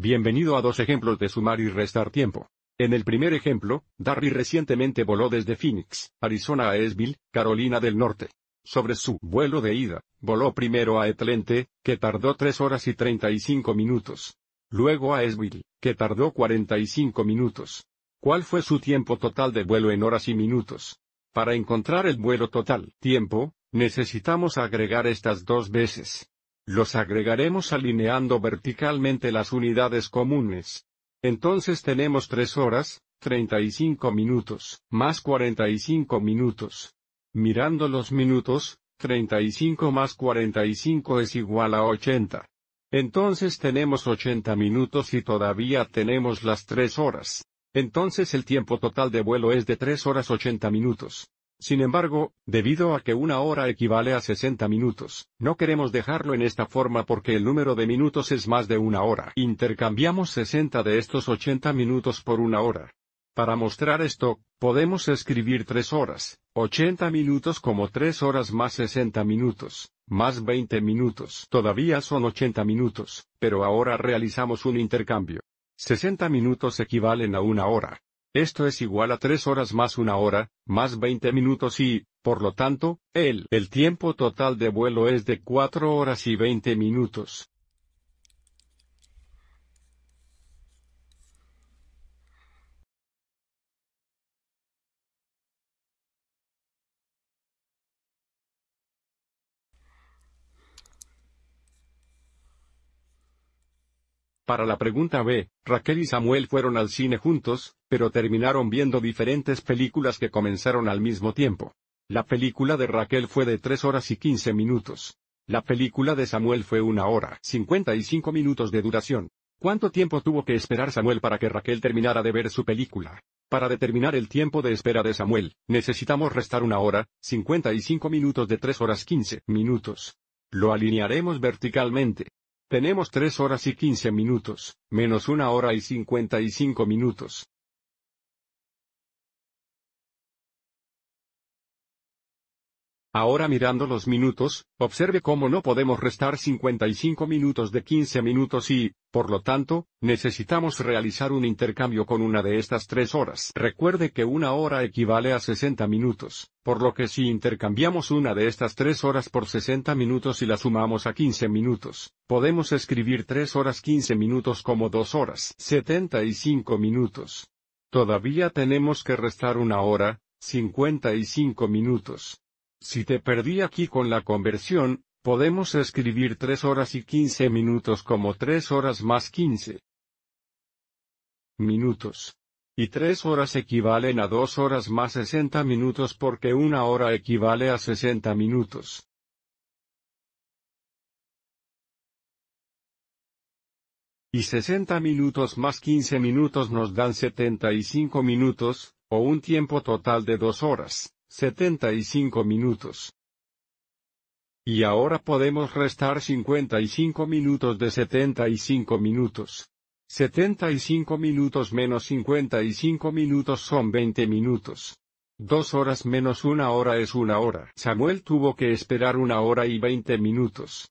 Bienvenido a dos ejemplos de sumar y restar tiempo. En el primer ejemplo, Darry recientemente voló desde Phoenix, Arizona a Esville, Carolina del Norte. Sobre su vuelo de ida, voló primero a Etlente, que tardó 3 horas y 35 minutos. Luego a Esville, que tardó 45 minutos. ¿Cuál fue su tiempo total de vuelo en horas y minutos? Para encontrar el vuelo total tiempo, necesitamos agregar estas dos veces los agregaremos alineando verticalmente las unidades comunes. Entonces tenemos 3 horas, 35 minutos, más 45 minutos. Mirando los minutos, 35 más 45 es igual a 80. Entonces tenemos 80 minutos y todavía tenemos las 3 horas. Entonces el tiempo total de vuelo es de 3 horas 80 minutos. Sin embargo, debido a que una hora equivale a 60 minutos, no queremos dejarlo en esta forma porque el número de minutos es más de una hora. Intercambiamos 60 de estos 80 minutos por una hora. Para mostrar esto, podemos escribir 3 horas, 80 minutos como 3 horas más 60 minutos, más 20 minutos. Todavía son 80 minutos, pero ahora realizamos un intercambio. 60 minutos equivalen a una hora, esto es igual a tres horas más una hora, más veinte minutos y, por lo tanto, el, el tiempo total de vuelo es de cuatro horas y veinte minutos. Para la pregunta B, Raquel y Samuel fueron al cine juntos, pero terminaron viendo diferentes películas que comenzaron al mismo tiempo. La película de Raquel fue de 3 horas y 15 minutos. La película de Samuel fue una hora, 55 minutos de duración. ¿Cuánto tiempo tuvo que esperar Samuel para que Raquel terminara de ver su película? Para determinar el tiempo de espera de Samuel, necesitamos restar una hora, 55 minutos de 3 horas 15 minutos. Lo alinearemos verticalmente. Tenemos tres horas y 15 minutos, menos una hora y 55 minutos. Ahora mirando los minutos, observe cómo no podemos restar 55 minutos de 15 minutos y, por lo tanto, necesitamos realizar un intercambio con una de estas tres horas. Recuerde que una hora equivale a 60 minutos, por lo que si intercambiamos una de estas tres horas por 60 minutos y la sumamos a 15 minutos, Podemos escribir 3 horas 15 minutos como 2 horas 75 minutos. Todavía tenemos que restar una hora, 55 minutos. Si te perdí aquí con la conversión, podemos escribir 3 horas y 15 minutos como 3 horas más 15 minutos. Y 3 horas equivalen a 2 horas más 60 minutos porque una hora equivale a 60 minutos. Y 60 minutos más 15 minutos nos dan 75 minutos, o un tiempo total de 2 horas, 75 minutos. Y ahora podemos restar 55 minutos de 75 minutos. 75 minutos menos 55 minutos son 20 minutos. Dos horas menos una hora es una hora. Samuel tuvo que esperar una hora y 20 minutos.